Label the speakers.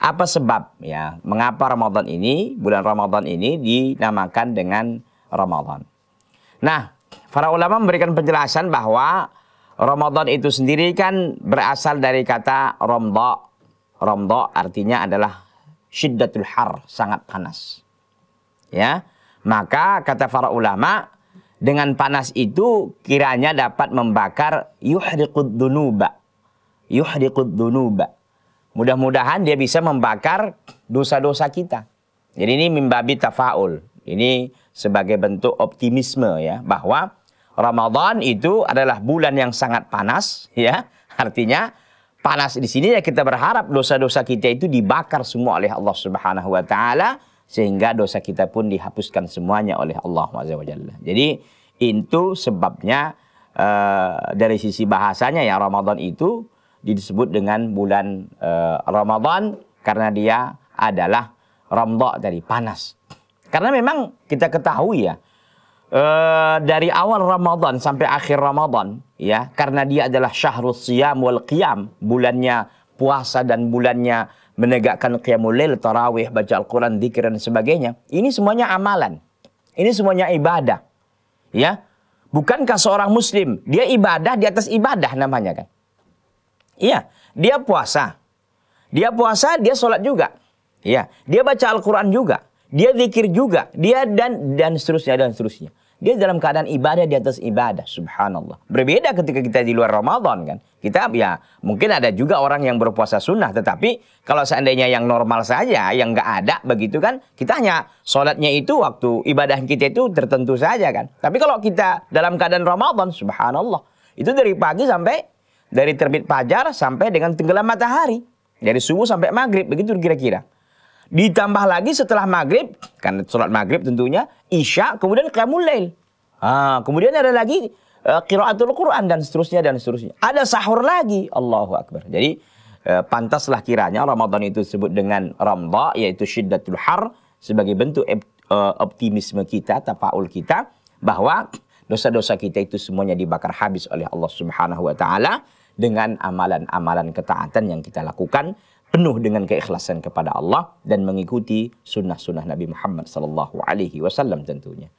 Speaker 1: Apa sebab ya mengapa Ramadan ini, bulan Ramadan ini dinamakan dengan Ramadan? Nah, para ulama memberikan penjelasan bahwa Ramadan itu sendiri kan berasal dari kata romdo. Romdo artinya adalah syiddatul har, sangat panas. Ya, maka kata para ulama dengan panas itu kiranya dapat membakar yuhriqud dunuba. Yuhriqud dunuba Mudah-mudahan dia bisa membakar dosa-dosa kita. Jadi ini mimbabi tafaul. Ini sebagai bentuk optimisme ya bahwa Ramadan itu adalah bulan yang sangat panas ya. Artinya panas di sini ya kita berharap dosa-dosa kita itu dibakar semua oleh Allah Subhanahu wa taala sehingga dosa kita pun dihapuskan semuanya oleh Allah Subhanahu Jadi itu sebabnya uh, dari sisi bahasanya ya Ramadan itu disebut dengan bulan uh, Ramadan karena dia adalah ramdha dari panas. Karena memang kita ketahui ya uh, dari awal Ramadan sampai akhir Ramadan ya karena dia adalah syahrul siyam wal qiyam bulannya puasa dan bulannya menegakkan qiyamul lail, tarawih, baca Al-Qur'an, zikir dan sebagainya. Ini semuanya amalan. Ini semuanya ibadah. Ya. Bukankah seorang muslim dia ibadah di atas ibadah namanya kan? Iya, dia puasa. Dia puasa, dia sholat juga. Iya, dia baca Al-Quran juga. Dia zikir juga. Dia dan dan seterusnya dan seterusnya. Dia dalam keadaan ibadah di atas ibadah, subhanallah. Berbeda ketika kita di luar Ramadan kan. Kita ya mungkin ada juga orang yang berpuasa sunnah. Tetapi kalau seandainya yang normal saja, yang nggak ada begitu kan. Kita hanya sholatnya itu waktu ibadah kita itu tertentu saja kan. Tapi kalau kita dalam keadaan Ramadan, subhanallah. Itu dari pagi sampai dari terbit fajar sampai dengan tenggelam matahari. Dari subuh sampai maghrib, begitu kira-kira. Ditambah lagi setelah maghrib, karena sholat maghrib tentunya, isya, kemudian qiyamul lail. Ah, kemudian ada lagi uh, eh, kiroatul Quran dan seterusnya dan seterusnya. Ada sahur lagi, Allahu Akbar. Jadi uh, pantaslah kiranya Ramadan itu disebut dengan Ramda, yaitu Syiddatul Har, sebagai bentuk uh, optimisme kita, tafaul kita, bahwa dosa-dosa kita itu semuanya dibakar habis oleh Allah Subhanahu wa taala dengan amalan-amalan ketaatan yang kita lakukan penuh dengan keikhlasan kepada Allah dan mengikuti sunnah-sunnah Nabi Muhammad sallallahu alaihi wasallam tentunya.